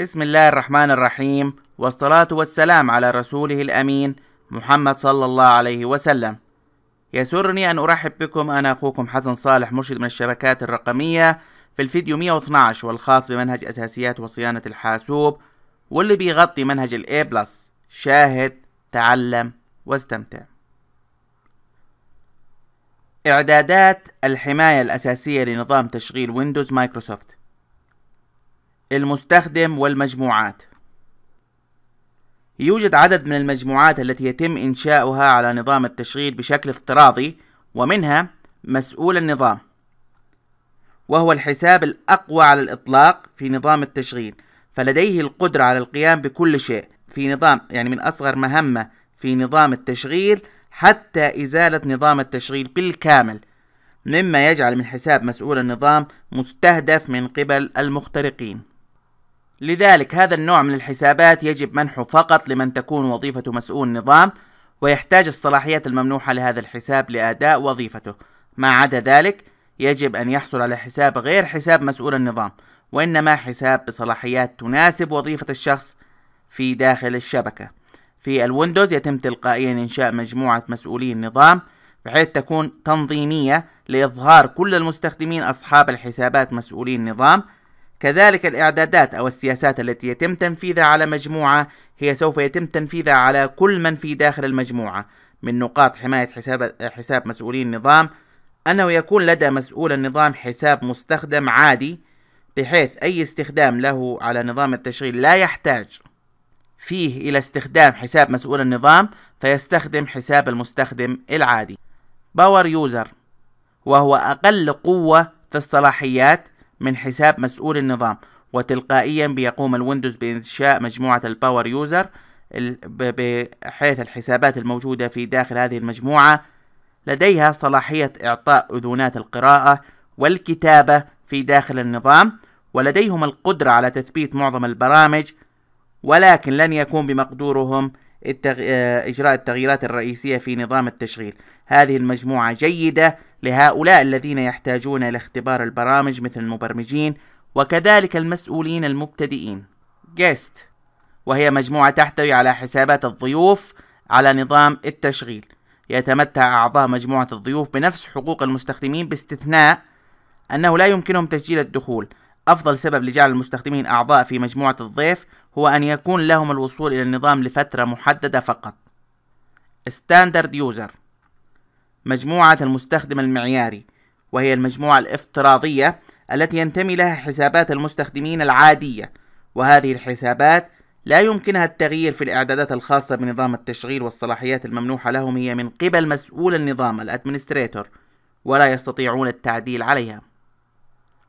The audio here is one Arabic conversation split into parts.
بسم الله الرحمن الرحيم والصلاة والسلام على رسوله الأمين محمد صلى الله عليه وسلم يسرني أن أرحب بكم أنا أخوكم حسن صالح مرشد من الشبكات الرقمية في الفيديو 112 والخاص بمنهج أساسيات وصيانة الحاسوب واللي بيغطي منهج الاي A+. شاهد تعلم واستمتع إعدادات الحماية الأساسية لنظام تشغيل ويندوز مايكروسوفت المستخدم والمجموعات يوجد عدد من المجموعات التي يتم إنشاؤها على نظام التشغيل بشكل افتراضي ومنها مسؤول النظام وهو الحساب الأقوى على الإطلاق في نظام التشغيل فلديه القدرة على القيام بكل شيء في نظام يعني من أصغر مهمة في نظام التشغيل حتى إزالة نظام التشغيل بالكامل مما يجعل من حساب مسؤول النظام مستهدف من قبل المخترقين لذلك هذا النوع من الحسابات يجب منحه فقط لمن تكون وظيفته مسؤول نظام ويحتاج الصلاحيات الممنوحة لهذا الحساب لأداء وظيفته ما عدا ذلك يجب أن يحصل على حساب غير حساب مسؤول النظام وإنما حساب بصلاحيات تناسب وظيفة الشخص في داخل الشبكة في الويندوز يتم تلقائيا إنشاء مجموعة مسؤولي النظام بحيث تكون تنظيمية لإظهار كل المستخدمين أصحاب الحسابات مسؤولي النظام كذلك الإعدادات أو السياسات التي يتم تنفيذها على مجموعة هي سوف يتم تنفيذها على كل من في داخل المجموعة من نقاط حماية حساب, حساب مسؤولي النظام أنه يكون لدى مسؤول النظام حساب مستخدم عادي بحيث أي استخدام له على نظام التشغيل لا يحتاج فيه إلى استخدام حساب مسؤول النظام فيستخدم حساب المستخدم العادي باور يوزر وهو أقل قوة في الصلاحيات من حساب مسؤول النظام وتلقائيا بيقوم الويندوز بإنشاء مجموعة الباور يوزر بحيث الحسابات الموجودة في داخل هذه المجموعة لديها صلاحية إعطاء أذونات القراءة والكتابة في داخل النظام ولديهم القدرة على تثبيت معظم البرامج ولكن لن يكون بمقدورهم التغ... آه، إجراء التغييرات الرئيسية في نظام التشغيل هذه المجموعة جيدة لهؤلاء الذين يحتاجون إلى اختبار البرامج مثل المبرمجين وكذلك المسؤولين المبتدئين guest وهي مجموعة تحتوي على حسابات الضيوف على نظام التشغيل يتمتع أعضاء مجموعة الضيوف بنفس حقوق المستخدمين باستثناء أنه لا يمكنهم تسجيل الدخول أفضل سبب لجعل المستخدمين أعضاء في مجموعة الضيف هو أن يكون لهم الوصول إلى النظام لفترة محددة فقط Standard User مجموعة المستخدم المعياري وهي المجموعة الافتراضية التي ينتمي لها حسابات المستخدمين العادية وهذه الحسابات لا يمكنها التغيير في الإعدادات الخاصة بنظام التشغيل والصلاحيات الممنوحة لهم هي من قبل مسؤول النظام الأدمنستريتور ولا يستطيعون التعديل عليها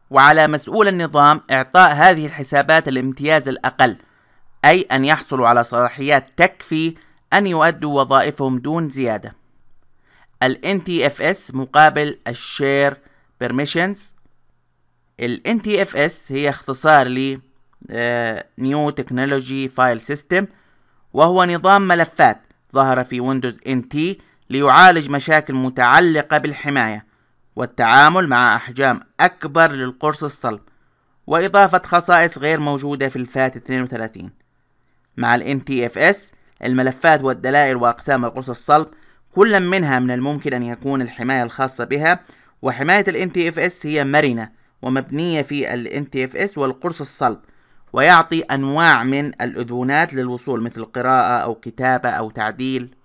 وعلى مسؤول النظام إعطاء هذه الحسابات الامتياز الأقل أي أن يحصلوا على صلاحيات تكفي أن يؤدوا وظائفهم دون زيادة ال NTFS مقابل Share permissions ال NTFS هي اختصار ل نيو تكنولوجي فايل سيستم وهو نظام ملفات ظهر في ويندوز NT ليعالج مشاكل متعلقة بالحماية والتعامل مع أحجام أكبر للقرص الصلب وإضافة خصائص غير موجودة في الفات 32 مع ال NTFS الملفات والدلائل وأقسام القرص الصلب كل منها من الممكن أن يكون الحماية الخاصة بها وحماية الـ NTFS هي مرنة ومبنية في الـ NTFS والقرص الصلب ويعطي أنواع من الأذونات للوصول مثل قراءة أو كتابة أو تعديل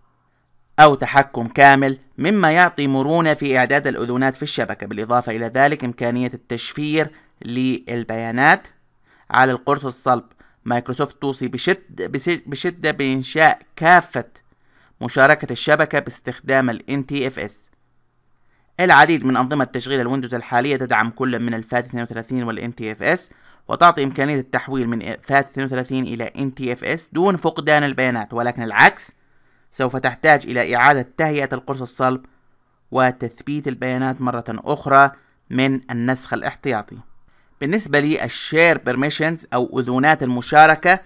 أو تحكم كامل مما يعطي مرونة في إعداد الأذونات في الشبكة بالإضافة إلى ذلك إمكانية التشفير للبيانات على القرص الصلب مايكروسوفت توصي بشد بشدة بإنشاء كافة مشاركة الشبكة باستخدام الـ NTFS العديد من أنظمة تشغيل الويندوز الحالية تدعم كل من الفات 32 والـ NTFS وتعطي إمكانية التحويل من فات 32 إلى NTFS دون فقدان البيانات ولكن العكس سوف تحتاج إلى إعادة تهيئة القرص الصلب وتثبيت البيانات مرة أخرى من النسخ الاحتياطي بالنسبة Share بيرميشنز أو أذونات المشاركة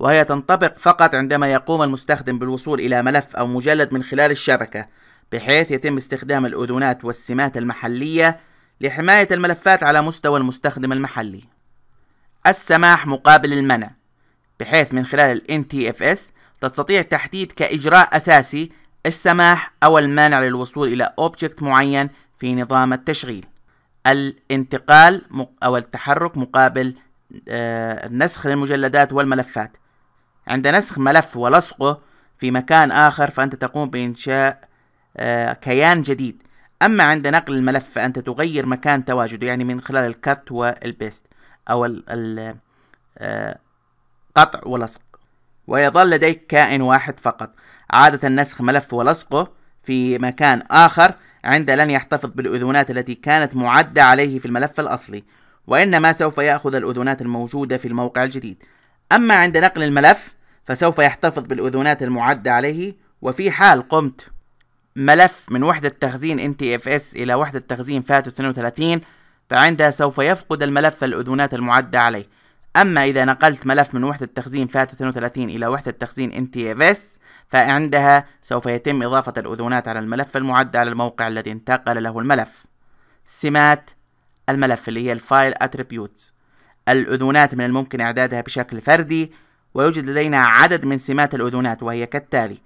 وهي تنطبق فقط عندما يقوم المستخدم بالوصول إلى ملف أو مجلد من خلال الشبكة بحيث يتم استخدام الأذونات والسمات المحلية لحماية الملفات على مستوى المستخدم المحلي السماح مقابل المنع بحيث من خلال الـ NTFS تستطيع تحديد كإجراء أساسي السماح أو المانع للوصول إلى أوبجكت معين في نظام التشغيل الانتقال أو التحرك مقابل آه، النسخ للمجلدات والملفات عند نسخ ملف ولصقه في مكان آخر فأنت تقوم بإنشاء آه، كيان جديد أما عند نقل الملف فأنت تغير مكان تواجده يعني من خلال الكت والبيست أو ال آه، قطع ولصق ويظل لديك كائن واحد فقط عادة نسخ ملف ولصقه في مكان آخر عند لن يحتفظ بالأذونات التي كانت معدة عليه في الملف الأصلي وإنما سوف يأخذ الأذونات الموجودة في الموقع الجديد أما عند نقل الملف فسوف يحتفظ بالأذونات المعدة عليه وفي حال قمت ملف من وحدة تخزين NTFS إلى وحدة تخزين fat 32 فعندها سوف يفقد الملف الأذونات المعدة عليه أما إذا نقلت ملف من وحدة تخزين fat 32 إلى وحدة تخزين NTFS فعندها سوف يتم إضافة الأذونات على الملف المعد على الموقع الذي انتقل له الملف سمات الملف اللي هي الفايل attributes الأذونات من الممكن إعدادها بشكل فردي ويوجد لدينا عدد من سمات الأذونات وهي كالتالي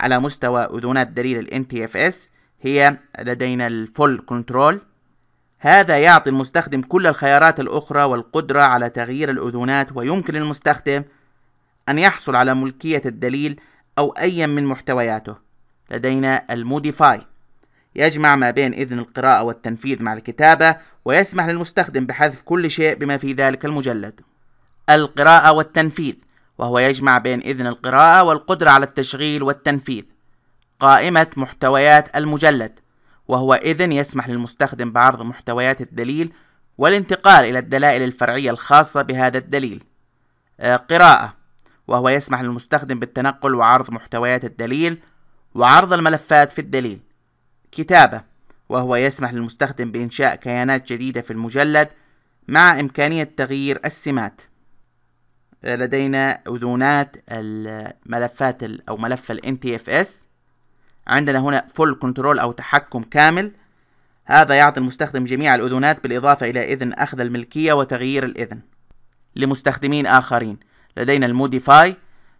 على مستوى أذونات دليل الـ NTFS هي لدينا الفول كنترول هذا يعطي المستخدم كل الخيارات الأخرى والقدرة على تغيير الأذونات ويمكن للمستخدم أن يحصل على ملكية الدليل أو أي من محتوياته لدينا الموديفاي يجمع ما بين إذن القراءة والتنفيذ مع الكتابة ويسمح للمستخدم بحذف كل شيء بما في ذلك المجلد القراءة والتنفيذ وهو يجمع بين إذن القراءة والقدرة على التشغيل والتنفيذ قائمة محتويات المجلد وهو إذن يسمح للمستخدم بعرض محتويات الدليل والانتقال إلى الدلائل الفرعية الخاصة بهذا الدليل آه، قراءة وهو يسمح للمستخدم بالتنقل وعرض محتويات الدليل وعرض الملفات في الدليل كتابة وهو يسمح للمستخدم بإنشاء كيانات جديدة في المجلد مع إمكانية تغيير السمات لدينا أذونات الملفات أو ملف ال NTFS عندنا هنا فول كنترول أو تحكم كامل هذا يعطي المستخدم جميع الأذونات بالإضافة إلى إذن أخذ الملكية وتغيير الإذن لمستخدمين آخرين لدينا الموديفاي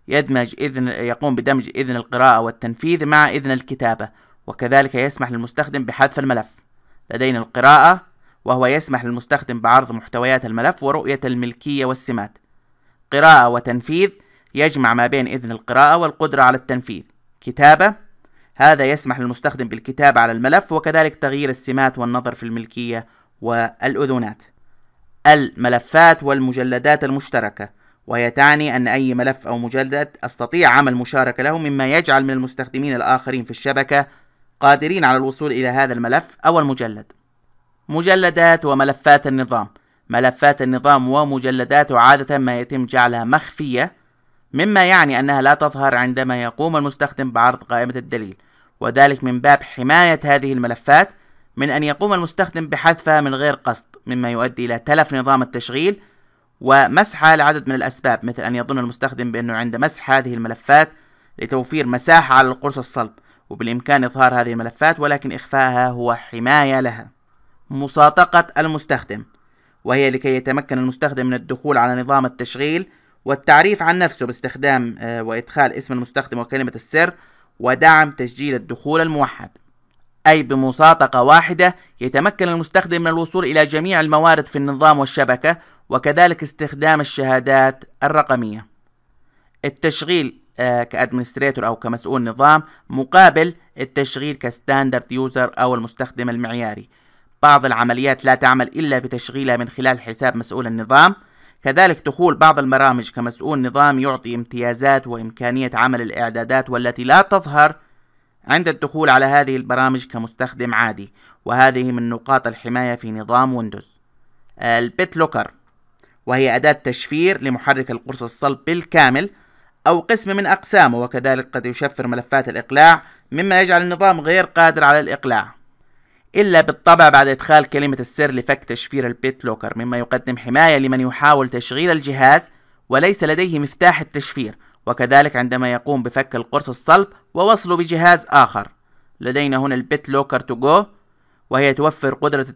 يدمج إذن يقوم بدمج إذن القراءة والتنفيذ مع إذن الكتابة وكذلك يسمح للمستخدم بحذف الملف لدينا القراءة وهو يسمح للمستخدم بعرض محتويات الملف ورؤية الملكية والسمات قراءة وتنفيذ يجمع ما بين إذن القراءة والقدرة على التنفيذ كتابة هذا يسمح للمستخدم بالكتابة على الملف وكذلك تغيير السمات والنظر في الملكية والأذونات الملفات والمجلدات المشتركة وهي تعني أن أي ملف أو مجلد أستطيع عمل مشاركة له مما يجعل من المستخدمين الآخرين في الشبكة قادرين على الوصول إلى هذا الملف أو المجلد مجلدات وملفات النظام ملفات النظام ومجلداته عادة ما يتم جعلها مخفية مما يعني أنها لا تظهر عندما يقوم المستخدم بعرض قائمة الدليل وذلك من باب حماية هذه الملفات من أن يقوم المستخدم بحذفها من غير قصد مما يؤدي إلى تلف نظام التشغيل ومسحها لعدد من الأسباب مثل أن يظن المستخدم بأنه عند مسح هذه الملفات لتوفير مساحة على القرص الصلب وبالإمكان إظهار هذه الملفات ولكن إخفائها هو حماية لها مساطقة المستخدم وهي لكي يتمكن المستخدم من الدخول على نظام التشغيل والتعريف عن نفسه باستخدام آه، وإدخال اسم المستخدم وكلمة السر ودعم تسجيل الدخول الموحد أي بمساطقة واحدة يتمكن المستخدم من الوصول إلى جميع الموارد في النظام والشبكة وكذلك استخدام الشهادات الرقمية التشغيل آه، كادمنستريتور او كمسؤول نظام مقابل التشغيل كستاندرد يوزر او المستخدم المعياري بعض العمليات لا تعمل إلا بتشغيلها من خلال حساب مسؤول النظام كذلك دخول بعض البرامج كمسؤول نظام يعطي امتيازات وإمكانية عمل الإعدادات والتي لا تظهر عند الدخول على هذه البرامج كمستخدم عادي وهذه من نقاط الحماية في نظام ويندوز البيت لوكر وهي أداة تشفير لمحرك القرص الصلب بالكامل أو قسم من أقسامه وكذلك قد يشفر ملفات الإقلاع مما يجعل النظام غير قادر على الإقلاع إلا بالطبع بعد إدخال كلمة السر لفك تشفير البيت لوكر مما يقدم حماية لمن يحاول تشغيل الجهاز وليس لديه مفتاح التشفير وكذلك عندما يقوم بفك القرص الصلب ووصله بجهاز آخر لدينا هنا البيت لوكر تو جو وهي توفر قدرة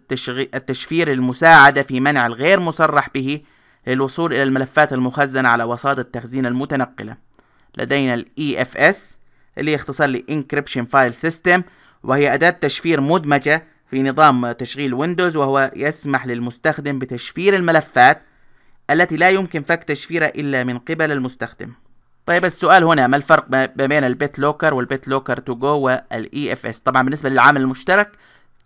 التشفير للمساعدة في منع الغير مصرح به للوصول إلى الملفات المخزنة على وساطة التخزين المتنقلة لدينا الـ EFS اللي اختصار لـ Encryption File System وهي أداة تشفير مدمجة في نظام تشغيل ويندوز وهو يسمح للمستخدم بتشفير الملفات التي لا يمكن فك تشفيرها إلا من قبل المستخدم طيب السؤال هنا ما الفرق ما بين البيت لوكر والبيت لوكر تو جو والاي اف e اس طبعا بالنسبه للعامل المشترك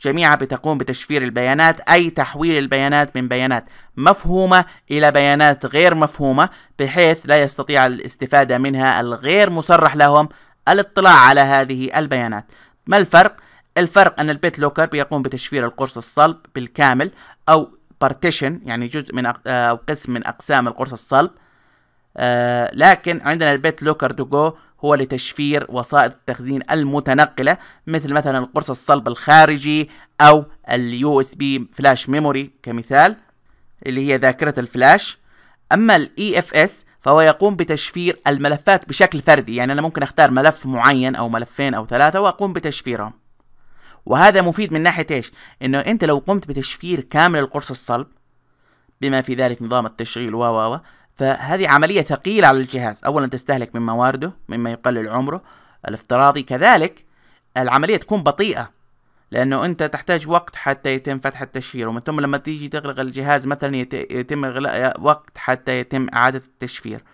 جميعها بتقوم بتشفير البيانات أي تحويل البيانات من بيانات مفهومة إلى بيانات غير مفهومة بحيث لا يستطيع الاستفادة منها الغير مصرح لهم الاطلاع على هذه البيانات ما الفرق؟ الفرق أن البيت لوكر بيقوم بتشفير القرص الصلب بالكامل أو بارتيشن يعني جزء من آه، أو قسم من أقسام القرص الصلب آه لكن عندنا البيت لوكر جو هو لتشفير وسائط التخزين المتنقلة مثل مثلا القرص الصلب الخارجي أو اليو اس بي فلاش ميموري كمثال اللي هي ذاكرة الفلاش أما اف EFS فهو يقوم بتشفير الملفات بشكل فردي يعني أنا ممكن أختار ملف معين أو ملفين أو ثلاثة وأقوم بتشفيرهم وهذا مفيد من ناحية إيش؟ إنه أنت لو قمت بتشفير كامل القرص الصلب بما في ذلك نظام التشغيل و و فهذه عملية ثقيلة على الجهاز أولا تستهلك من موارده مما يقلل عمره الافتراضي كذلك العملية تكون بطيئة لأنه أنت تحتاج وقت حتى يتم فتح التشفير ومن ثم لما تيجي تغلق الجهاز مثلا يتم اغلاق وقت حتى يتم إعادة التشفير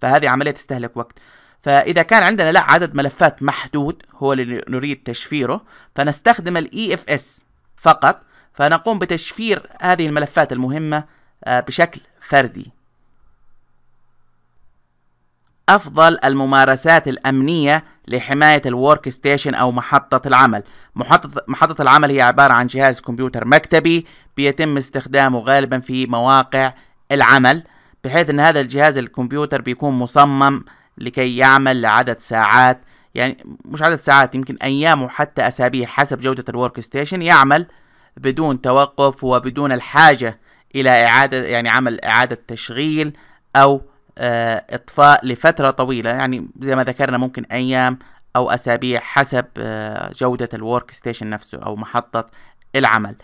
فهذه عملية تستهلك وقت فإذا كان عندنا لا عدد ملفات محدود هو اللي نريد تشفيره فنستخدم الاي اف e اس فقط فنقوم بتشفير هذه الملفات المهمة آه، بشكل فردي أفضل الممارسات الأمنية لحماية الورك ستيشن أو محطة العمل محطة, محطة العمل هي عبارة عن جهاز كمبيوتر مكتبي بيتم استخدامه غالبا في مواقع العمل بحيث أن هذا الجهاز الكمبيوتر بيكون مصمم لكي يعمل لعدد ساعات يعني مش عدد ساعات يمكن أيام وحتى أسابيع حسب جودة الورك ستيشن يعمل بدون توقف وبدون الحاجة إلى إعادة يعني عمل إعادة تشغيل أو آه، اطفاء لفتره طويله يعني زي ما ذكرنا ممكن ايام او اسابيع حسب آه، جوده الورك ستيشن نفسه او محطه العمل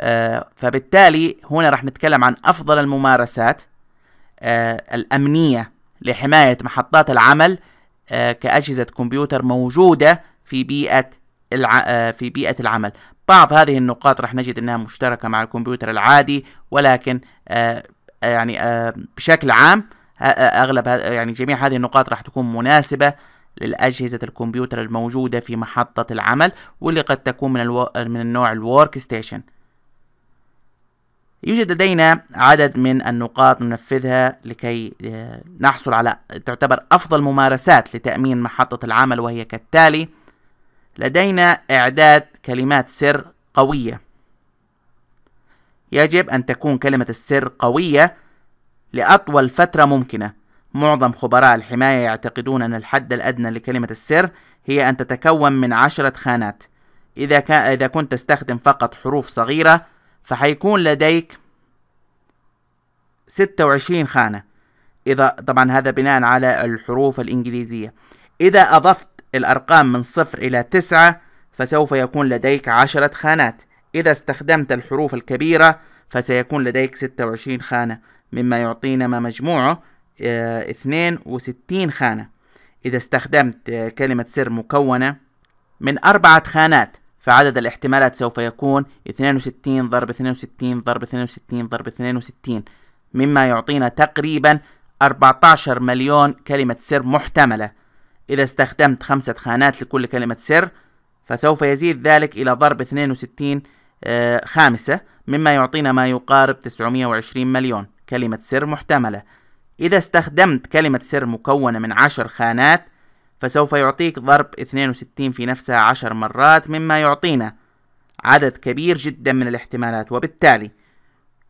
آه، فبالتالي هنا راح نتكلم عن افضل الممارسات الامنيه لحمايه محطات العمل كاجهزه كمبيوتر موجوده في بيئه الع... في بيئه العمل بعض هذه النقاط راح نجد انها مشتركه مع الكمبيوتر العادي ولكن يعني بشكل عام اغلب يعني جميع هذه النقاط راح تكون مناسبة للأجهزة الكمبيوتر الموجودة في محطة العمل واللي قد تكون من, الو... من النوع الورك ستيشن يوجد لدينا عدد من النقاط ننفذها لكي آه، نحصل على تعتبر أفضل ممارسات لتأمين محطة العمل وهي كالتالي لدينا إعداد كلمات سر قوية يجب أن تكون كلمة السر قوية لأطول فترة ممكنة معظم خبراء الحماية يعتقدون أن الحد الأدنى لكلمة السر هي أن تتكون من عشرة خانات إذا, كان إذا كنت تستخدم فقط حروف صغيرة فحيكون لديك 26 خانة إذا طبعا هذا بناء على الحروف الإنجليزية إذا أضفت الأرقام من صفر إلى تسعة فسوف يكون لديك عشرة خانات إذا استخدمت الحروف الكبيرة فسيكون لديك 26 خانة مما يعطينا ما مجموعه 62 آه، خانة إذا استخدمت آه، كلمة سر مكونة من أربعة خانات فعدد الاحتمالات سوف يكون 62 ضرب 62 ضرب 62 ضرب 62 مما يعطينا تقريبا 14 مليون كلمة سر محتملة إذا استخدمت خمسة خانات لكل كلمة سر فسوف يزيد ذلك إلى ضرب 62 آه، خامسة مما يعطينا ما يقارب 920 مليون كلمة سر محتملة إذا استخدمت كلمة سر مكونة من عشر خانات فسوف يعطيك ضرب 62 في نفسها عشر مرات مما يعطينا عدد كبير جدا من الاحتمالات وبالتالي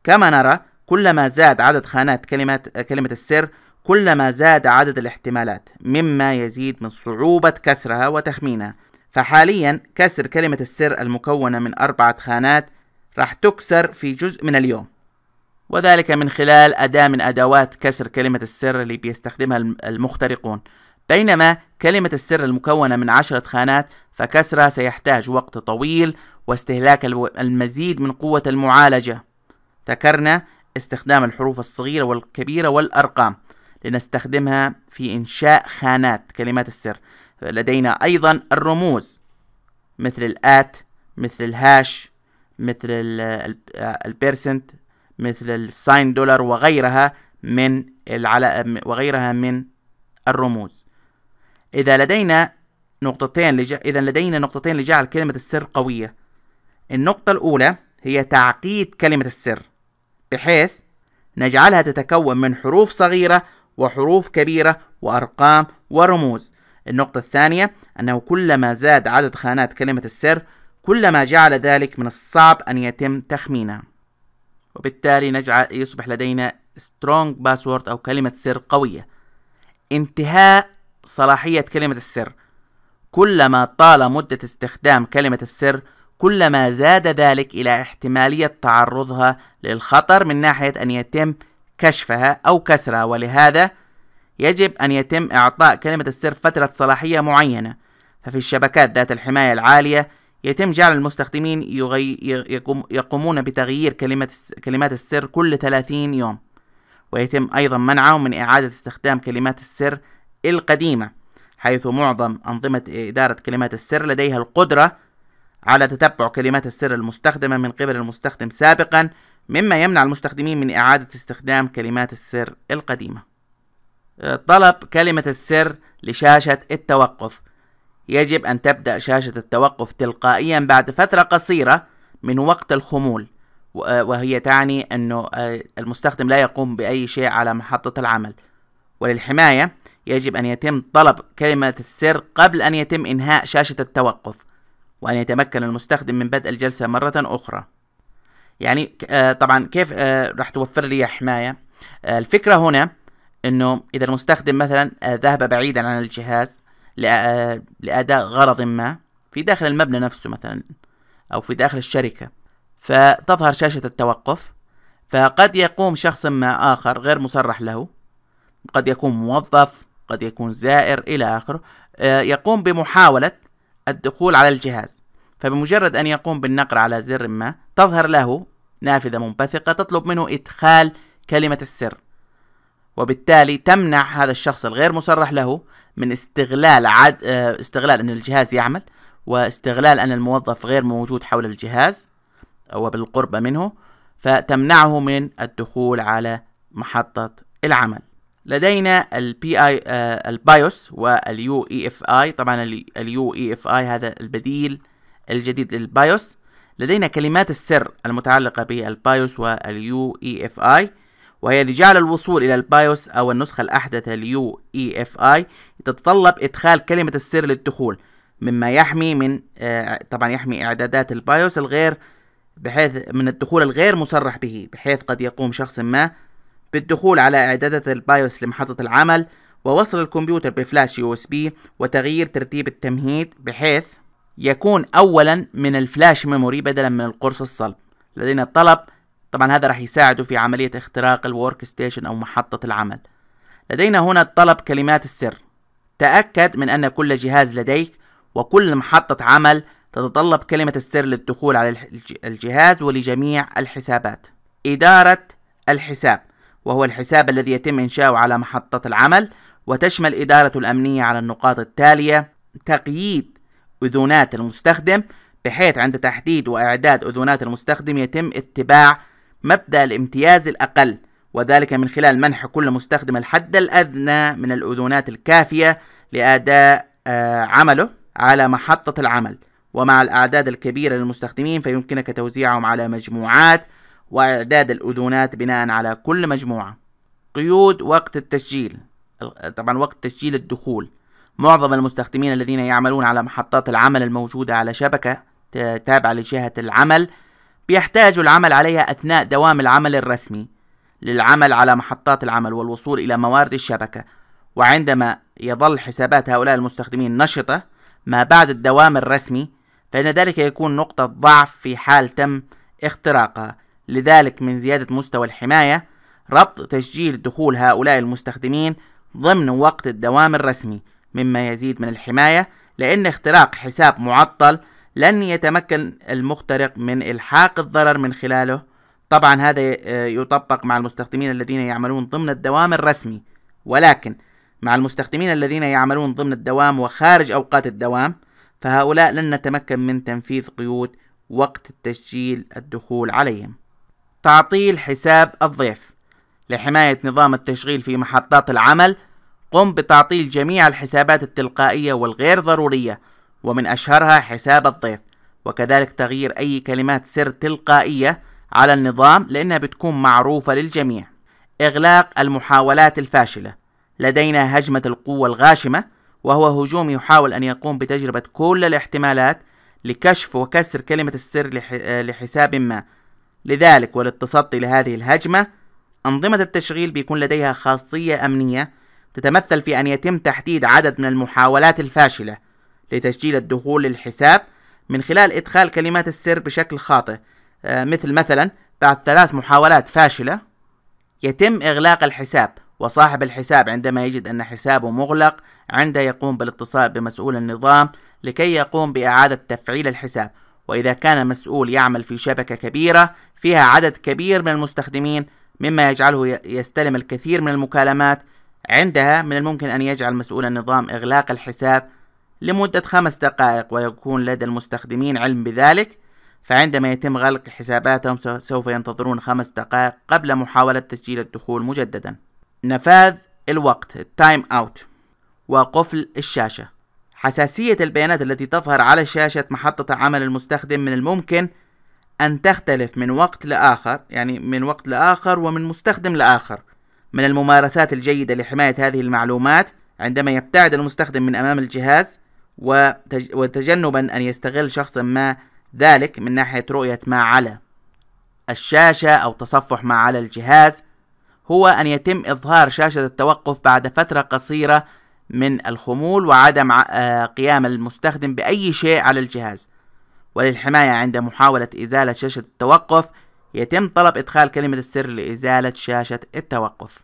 كما نرى كلما زاد عدد خانات كلمة, كلمة السر كلما زاد عدد الاحتمالات مما يزيد من صعوبة كسرها وتخمينها فحاليا كسر كلمة السر المكونة من أربعة خانات راح تكسر في جزء من اليوم وذلك من خلال أداة من أدوات كسر كلمة السر اللي بيستخدمها المخترقون بينما كلمة السر المكونة من عشرة خانات فكسرها سيحتاج وقت طويل واستهلاك المزيد من قوة المعالجة ذكرنا استخدام الحروف الصغيرة والكبيرة والأرقام لنستخدمها في إنشاء خانات كلمات السر لدينا أيضا الرموز مثل الآت مثل الهاش مثل البيرسنت مثل الساين دولار وغيرها من وغيرها من الرموز إذا لدينا نقطتين لج... إذا لدينا نقطتين لجعل كلمة السر قوية النقطة الأولى هي تعقيد كلمة السر بحيث نجعلها تتكون من حروف صغيرة وحروف كبيرة وأرقام ورموز النقطة الثانية أنه كلما زاد عدد خانات كلمة السر كلما جعل ذلك من الصعب أن يتم تخمينها وبالتالي نجعل يصبح لدينا strong password أو كلمة سر قوية انتهاء صلاحية كلمة السر كلما طال مدة استخدام كلمة السر كلما زاد ذلك إلى احتمالية تعرضها للخطر من ناحية أن يتم كشفها أو كسرها ولهذا يجب أن يتم إعطاء كلمة السر فترة صلاحية معينة ففي الشبكات ذات الحماية العالية يتم جعل المستخدمين يغي... يقوم... يقومون بتغيير كلمة كلمات السر كل 30 يوم ويتم أيضا منعهم من إعادة استخدام كلمات السر القديمة حيث معظم أنظمة إدارة كلمات السر لديها القدرة على تتبع كلمات السر المستخدمة من قبل المستخدم سابقا مما يمنع المستخدمين من إعادة استخدام كلمات السر القديمة طلب كلمة السر لشاشة التوقف يجب أن تبدأ شاشة التوقف تلقائيا بعد فترة قصيرة من وقت الخمول وهي تعني أن آه، المستخدم لا يقوم بأي شيء على محطة العمل وللحماية يجب أن يتم طلب كلمة السر قبل أن يتم إنهاء شاشة التوقف وأن يتمكن المستخدم من بدء الجلسة مرة أخرى يعني آه، طبعا كيف آه، راح توفر لي حماية الفكرة هنا أنه إذا المستخدم مثلا ذهب بعيدا عن الجهاز لأداء غرض ما في داخل المبنى نفسه مثلا أو في داخل الشركة فتظهر شاشة التوقف فقد يقوم شخص ما آخر غير مصرح له قد يكون موظف قد يكون زائر إلى آخره آه، يقوم بمحاولة الدخول على الجهاز فبمجرد أن يقوم بالنقر على زر ما تظهر له نافذة منبثقة تطلب منه إدخال كلمة السر وبالتالي تمنع هذا الشخص الغير مصرح له من استغلال عد... آه، استغلال أن الجهاز يعمل واستغلال أن الموظف غير موجود حول الجهاز أو بالقرب منه فتمنعه من الدخول على محطة العمل لدينا البي اي آه، البايوس واليو اي اف e اي طبعا اليو اي اف اي هذا البديل الجديد للبايوس لدينا كلمات السر المتعلقة بالبايوس واليو اي اف e اي وهي لجعل الوصول إلى البايوس أو النسخة الأحدث الـ UEFI تتطلب إدخال كلمة السر للدخول مما يحمي من آه، طبعا يحمي إعدادات البايوس الغير بحيث من الدخول الغير مصرح به بحيث قد يقوم شخص ما بالدخول على إعدادات البايوس لمحطة العمل ووصل الكمبيوتر بفلاش يو اس بي وتغيير ترتيب التمهيد بحيث يكون أولا من الفلاش ميموري بدلا من القرص الصلب لدينا الطلب طبعا هذا راح يساعده في عملية اختراق الورك ستيشن أو محطة العمل لدينا هنا طلب كلمات السر تأكد من أن كل جهاز لديك وكل محطة عمل تتطلب كلمة السر للدخول على الجهاز ولجميع الحسابات إدارة الحساب وهو الحساب الذي يتم إنشاؤه على محطة العمل وتشمل إدارة الأمنية على النقاط التالية تقييد أذونات المستخدم بحيث عند تحديد وإعداد أذونات المستخدم يتم اتباع مبدأ الامتياز الأقل وذلك من خلال منح كل مستخدم الحد الأدنى من الأذونات الكافية لأداء آه، عمله على محطة العمل ومع الأعداد الكبيرة للمستخدمين فيمكنك توزيعهم على مجموعات وإعداد الأذونات بناء على كل مجموعة قيود وقت التسجيل طبعا وقت تسجيل الدخول معظم المستخدمين الذين يعملون على محطات العمل الموجودة على شبكة تابعة لجهة العمل بيحتاج العمل عليها أثناء دوام العمل الرسمي للعمل على محطات العمل والوصول إلى موارد الشبكة وعندما يظل حسابات هؤلاء المستخدمين نشطة ما بعد الدوام الرسمي فإن ذلك يكون نقطة ضعف في حال تم اختراقها لذلك من زيادة مستوى الحماية ربط تسجيل دخول هؤلاء المستخدمين ضمن وقت الدوام الرسمي مما يزيد من الحماية لأن اختراق حساب معطل لن يتمكن المخترق من إلحاق الضرر من خلاله طبعا هذا آه، يطبق مع المستخدمين الذين يعملون ضمن الدوام الرسمي ولكن مع المستخدمين الذين يعملون ضمن الدوام وخارج أوقات الدوام فهؤلاء لن نتمكن من تنفيذ قيود وقت التسجيل الدخول عليهم تعطيل حساب الضيف لحماية نظام التشغيل في محطات العمل قم بتعطيل جميع الحسابات التلقائية والغير ضرورية ومن أشهرها حساب الضيف وكذلك تغيير أي كلمات سر تلقائية على النظام لأنها بتكون معروفة للجميع إغلاق المحاولات الفاشلة لدينا هجمة القوة الغاشمة وهو هجوم يحاول أن يقوم بتجربة كل الاحتمالات لكشف وكسر كلمة السر لحساب ما لذلك وللتصدي لهذه الهجمة أنظمة التشغيل بيكون لديها خاصية أمنية تتمثل في أن يتم تحديد عدد من المحاولات الفاشلة لتسجيل الدخول للحساب من خلال إدخال كلمات السر بشكل خاطئ آه، مثل مثلا بعد ثلاث محاولات فاشلة يتم إغلاق الحساب وصاحب الحساب عندما يجد أن حسابه مغلق عنده يقوم بالاتصال بمسؤول النظام لكي يقوم بإعادة تفعيل الحساب وإذا كان مسؤول يعمل في شبكة كبيرة فيها عدد كبير من المستخدمين مما يجعله يستلم الكثير من المكالمات عندها من الممكن أن يجعل مسؤول النظام إغلاق الحساب لمدة خمس دقائق ويكون لدى المستخدمين علم بذلك فعندما يتم غلق حساباتهم سوف ينتظرون خمس دقائق قبل محاولة تسجيل الدخول مجددا نفاذ الوقت time out وقفل الشاشة حساسية البيانات التي تظهر على شاشة محطة عمل المستخدم من الممكن أن تختلف من وقت لآخر يعني من وقت لآخر ومن مستخدم لآخر من الممارسات الجيدة لحماية هذه المعلومات عندما يبتعد المستخدم من أمام الجهاز وتجنبا أن يستغل شخص ما ذلك من ناحية رؤية ما على الشاشة أو تصفح ما على الجهاز هو أن يتم إظهار شاشة التوقف بعد فترة قصيرة من الخمول وعدم آه، قيام المستخدم بأي شيء على الجهاز وللحماية عند محاولة إزالة شاشة التوقف يتم طلب إدخال كلمة السر لإزالة شاشة التوقف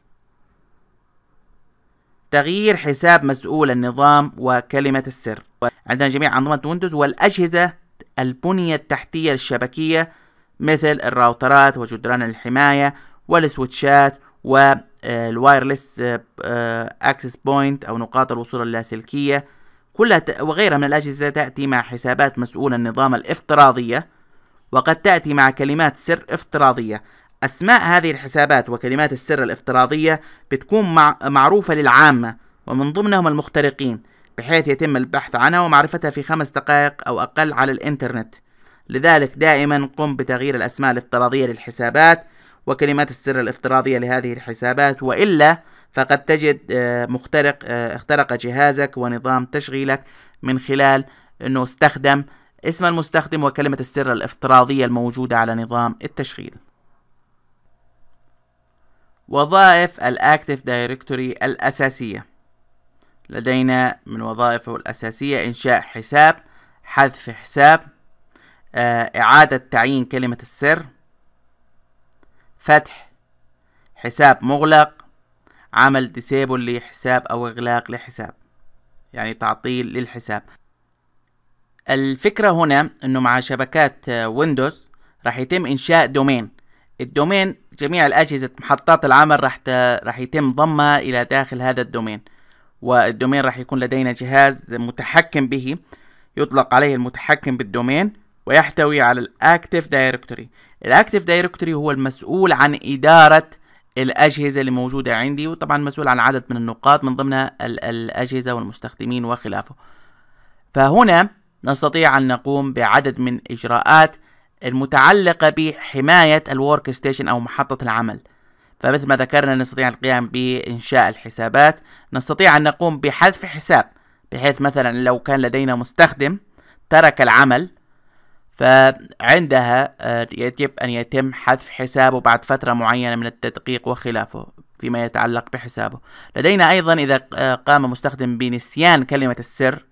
تغيير حساب مسؤول النظام وكلمة السر عندنا جميع أنظمة ويندوز والأجهزة البنية التحتية الشبكية مثل الراوترات وجدران الحماية والسويتشات والوايرلس آه، آه، اكسس بوينت او نقاط الوصول اللاسلكيه كلها وغيرها من الاجهزه تاتي مع حسابات مسؤول النظام الافتراضيه وقد تاتي مع كلمات سر افتراضيه أسماء هذه الحسابات وكلمات السر الافتراضية بتكون مع معروفة للعامة ومن ضمنهم المخترقين بحيث يتم البحث عنها ومعرفتها في خمس دقائق أو أقل على الإنترنت لذلك دائما قم بتغيير الأسماء الافتراضية للحسابات وكلمات السر الافتراضية لهذه الحسابات وإلا فقد تجد آه، مخترق آه، اخترق جهازك ونظام تشغيلك من خلال أنه استخدم اسم المستخدم وكلمة السر الافتراضية الموجودة على نظام التشغيل وظائف الأكتيف دايركتوري الأساسية لدينا من وظائفه الأساسية إنشاء حساب حذف حساب آه، إعادة تعيين كلمة السر فتح حساب مغلق عمل ديسيبل لحساب أو إغلاق لحساب يعني تعطيل للحساب الفكرة هنا أنه مع شبكات ويندوز آه، راح يتم إنشاء دومين الدومين جميع الأجهزة محطات العمل راح ت... راح يتم ضمها إلى داخل هذا الدومين والدومين راح يكون لدينا جهاز متحكم به يطلق عليه المتحكم بالدومين ويحتوي على الأكتيف دايركتوري الأكتيف دايركتوري هو المسؤول عن إدارة الأجهزة اللي موجودة عندي وطبعا مسؤول عن عدد من النقاط من ضمنها الأجهزة والمستخدمين وخلافه فهنا نستطيع أن نقوم بعدد من إجراءات المتعلقة بحماية الورك ستيشن أو محطة العمل فمثل ما ذكرنا نستطيع القيام بإنشاء الحسابات نستطيع أن نقوم بحذف حساب بحيث مثلا لو كان لدينا مستخدم ترك العمل فعندها آه، يجب أن يتم حذف حسابه بعد فترة معينة من التدقيق وخلافه فيما يتعلق بحسابه لدينا أيضا إذا آه، قام مستخدم بنسيان كلمة السر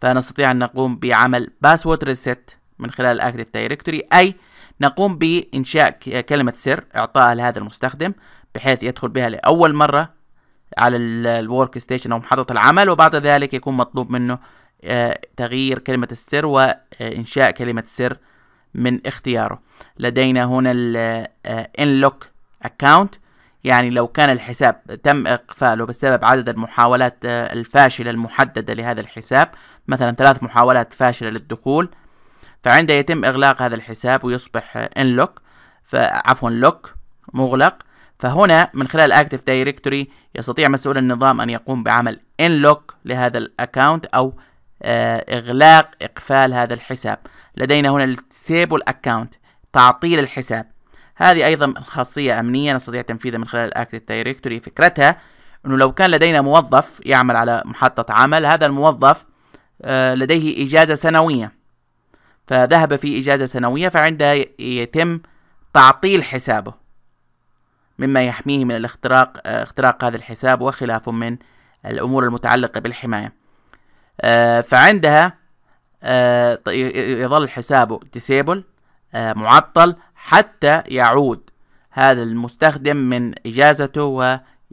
فنستطيع أن نقوم بعمل باسورد ريست من خلال Active Directory أي نقوم بإنشاء كلمة سر إعطائها لهذا المستخدم بحيث يدخل بها لأول مرة على الورك ستيشن أو محطة العمل وبعد ذلك يكون مطلوب منه آه، تغيير كلمة السر وإنشاء آه، كلمة سر من اختياره لدينا هنا ال Unlock آه، Account يعني لو كان الحساب تم إقفاله بسبب عدد المحاولات الفاشلة المحددة لهذا الحساب مثلا ثلاث محاولات فاشلة للدخول فعند يتم إغلاق هذا الحساب ويصبح انلوك عفوا لوك مغلق فهنا من خلال اكتف دايركتوري يستطيع مسؤول النظام أن يقوم بعمل انلوك لهذا الأكاونت أو آه، إغلاق إقفال هذا الحساب لدينا هنا السيبل اكونت تعطيل الحساب هذه أيضا خاصية أمنية نستطيع تنفيذها من خلال الأكتف دايركتوري فكرتها أنه لو كان لدينا موظف يعمل على محطة عمل هذا الموظف آه، لديه إجازة سنوية فذهب في إجازة سنوية فعندها يتم تعطيل حسابه مما يحميه من الاختراق اختراق هذا الحساب وخلاف من الأمور المتعلقة بالحماية آه، فعندها آه، يظل حسابه ديسيبل آه، معطل حتى يعود هذا المستخدم من إجازته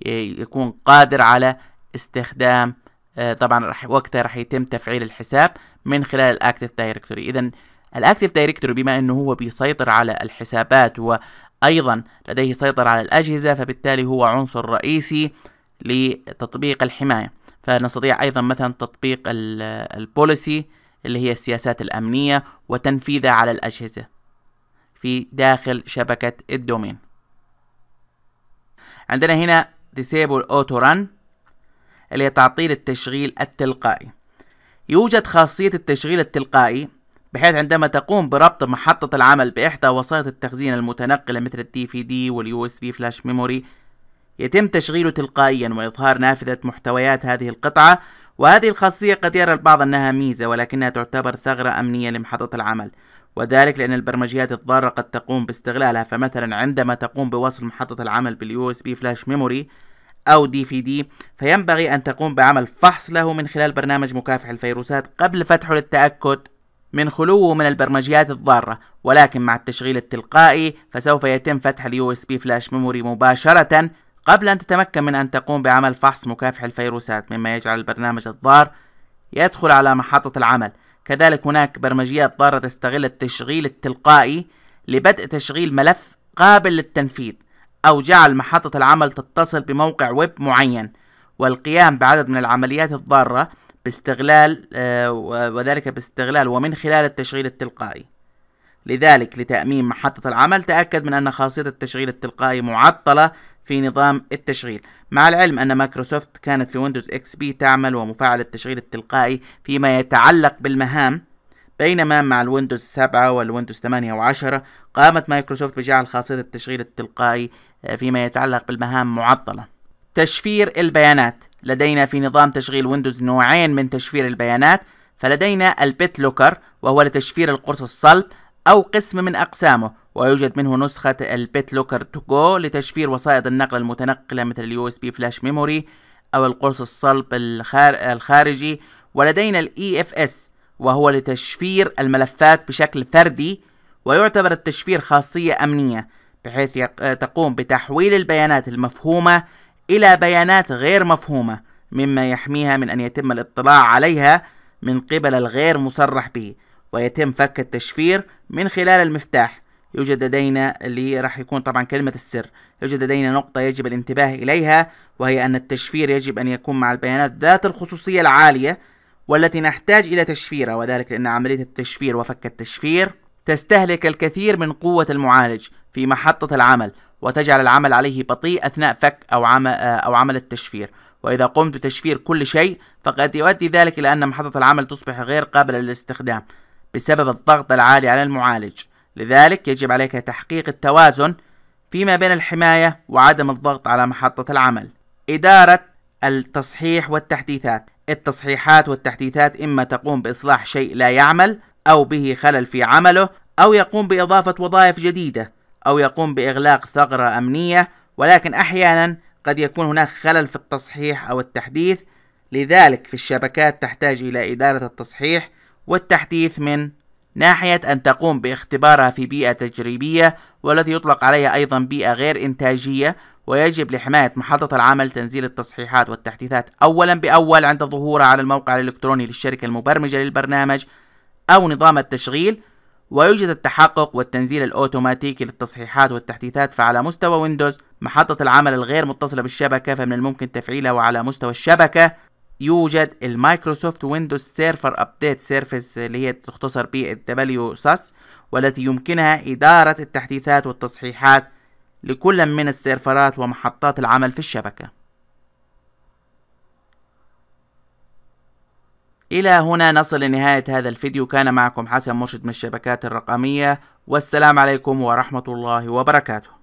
ويكون قادر على استخدام آه، طبعا راح وقتها راح يتم تفعيل الحساب من خلال الاكتيف دايركتوري اذا الاكتيف دايركتوري بما انه هو بيسيطر على الحسابات وايضا لديه سيطرة على الاجهزة فبالتالي هو عنصر رئيسي لتطبيق الحماية فنستطيع ايضا مثلا تطبيق البوليسي اللي هي السياسات الامنية وتنفيذها على الاجهزة في داخل شبكة الدومين عندنا هنا disable auto run اللي هي تعطيل التشغيل التلقائي يوجد خاصية التشغيل التلقائي بحيث عندما تقوم بربط محطة العمل بإحدى وسائط التخزين المتنقلة مثل الدي في دي واليو اس بي فلاش ميموري يتم تشغيله تلقائيا وإظهار نافذة محتويات هذه القطعة وهذه الخاصية قد يرى البعض أنها ميزة ولكنها تعتبر ثغرة أمنية لمحطة العمل وذلك لأن البرمجيات الضارة قد تقوم باستغلالها فمثلا عندما تقوم بوصل محطة العمل باليو اس بي فلاش ميموري أو دي في دي فينبغي أن تقوم بعمل فحص له من خلال برنامج مكافح الفيروسات قبل فتحه للتأكد من خلوه من البرمجيات الضارة ولكن مع التشغيل التلقائي فسوف يتم فتح اليو اس بي فلاش ميموري مباشرة قبل أن تتمكن من أن تقوم بعمل فحص مكافح الفيروسات مما يجعل البرنامج الضار يدخل على محطة العمل كذلك هناك برمجيات ضارة تستغل التشغيل التلقائي لبدء تشغيل ملف قابل للتنفيذ أو جعل محطة العمل تتصل بموقع ويب معين والقيام بعدد من العمليات الضارة باستغلال آه، وذلك باستغلال ومن خلال التشغيل التلقائي لذلك لتأمين محطة العمل تأكد من أن خاصية التشغيل التلقائي معطلة في نظام التشغيل مع العلم أن مايكروسوفت كانت في ويندوز اكس بي تعمل ومفعل التشغيل التلقائي فيما يتعلق بالمهام بينما مع الويندوز 7 والويندوز 8 و10 قامت مايكروسوفت بجعل خاصية التشغيل التلقائي آه، فيما يتعلق بالمهام معطلة تشفير البيانات لدينا في نظام تشغيل ويندوز نوعين من تشفير البيانات فلدينا البيت لوكر وهو لتشفير القرص الصلب أو قسم من أقسامه ويوجد منه نسخة البيت لوكر تو جو لتشفير وسائط النقل المتنقلة مثل اليو اس بي فلاش ميموري أو القرص الصلب الخارجي ولدينا الاي اف اس وهو لتشفير الملفات بشكل فردي ويعتبر التشفير خاصية أمنية بحيث آه، تقوم بتحويل البيانات المفهومة إلى بيانات غير مفهومة مما يحميها من أن يتم الاطلاع عليها من قبل الغير مصرح به ويتم فك التشفير من خلال المفتاح يوجد لدينا اللي راح يكون طبعا كلمة السر يوجد لدينا نقطة يجب الانتباه إليها وهي أن التشفير يجب أن يكون مع البيانات ذات الخصوصية العالية والتي نحتاج إلى تشفيرها وذلك لأن عملية التشفير وفك التشفير تستهلك الكثير من قوة المعالج في محطة العمل وتجعل العمل عليه بطيء أثناء فك أو عمل, آه، أو عمل التشفير وإذا قمت بتشفير كل شيء فقد يؤدي ذلك إلى أن محطة العمل تصبح غير قابلة للاستخدام بسبب الضغط العالي على المعالج لذلك يجب عليك تحقيق التوازن فيما بين الحماية وعدم الضغط على محطة العمل إدارة التصحيح والتحديثات التصحيحات والتحديثات إما تقوم بإصلاح شيء لا يعمل أو به خلل في عمله أو يقوم بإضافة وظائف جديدة أو يقوم بإغلاق ثغرة أمنية ولكن أحيانا قد يكون هناك خلل في التصحيح أو التحديث لذلك في الشبكات تحتاج إلى إدارة التصحيح والتحديث من ناحية أن تقوم باختبارها في بيئة تجريبية والتي يطلق عليها أيضا بيئة غير إنتاجية ويجب لحماية محطة العمل تنزيل التصحيحات والتحديثات أولا بأول عند ظهورها على الموقع الإلكتروني للشركة المبرمجة للبرنامج أو نظام التشغيل ويوجد التحقق والتنزيل الأوتوماتيكي للتصحيحات والتحديثات فعلى مستوى ويندوز محطة العمل الغير متصلة بالشبكة فمن الممكن تفعيلها وعلى مستوى الشبكة يوجد المايكروسوفت ويندوز سيرفر ابديت سيرفيس اللي هي تختصر بـ دبليو ساس والتي يمكنها إدارة التحديثات والتصحيحات لكل من السيرفرات ومحطات العمل في الشبكة إلى هنا نصل لنهاية هذا الفيديو كان معكم حسن مرشد من الشبكات الرقمية والسلام عليكم ورحمة الله وبركاته